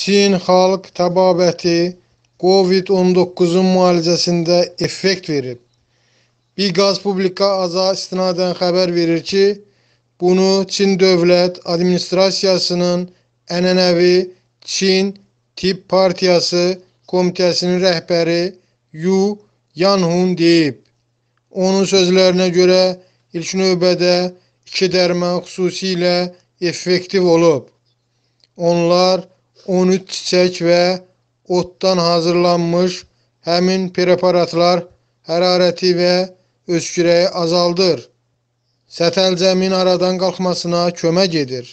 Çin xalq təbabəti COVID-19-un müalicəsində effekt verib. Bir qaz publika aza istinadən xəbər verir ki, bunu Çin dövlət administrasiyasının ənənəvi Çin Tibb Partiyası komitəsinin rəhbəri Yu Yanhun deyib. Onun sözlərinə görə ilk növbədə iki dərman xüsusilə effektiv olub. Onlar 13 çiçək və otdan hazırlanmış həmin preparatlar hərarəti və öskürəyi azaldır. Sətəlcəmin aradan qalxmasına kömək edir.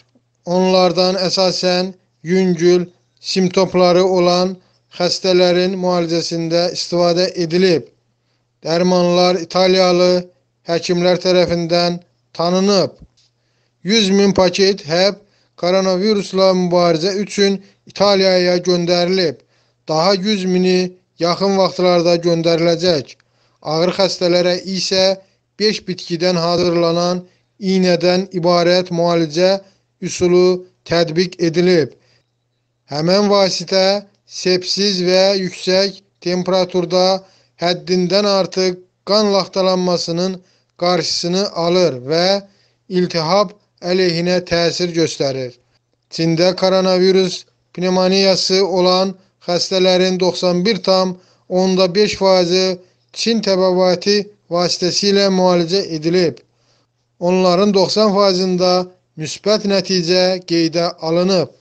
Onlardan əsasən yüngül simptomları olan xəstələrin müalicəsində istifadə edilib. Dərmanlar İtaliyalı həkimlər tərəfindən tanınıb. 100 min paket həb koronavirusla mübarizə üçün İtaliyaya göndərilib. Daha 100 mini yaxın vaxtlarda göndəriləcək. Ağır xəstələrə isə 5 bitkidən hazırlanan iynədən ibarət müalicə üsulu tətbiq edilib. Həmən vasitə sepsiz və yüksək temperaturda həddindən artıq qan laxtalanmasının qarşısını alır və iltihab əleyhinə təsir göstərir. Çində koronavirus pnevmoniyası olan xəstələrin 91 tam onda 5 faizi Çin təbəvati vasitəsilə müalicə edilib. Onların 90 faizində müsbət nəticə qeydə alınıb.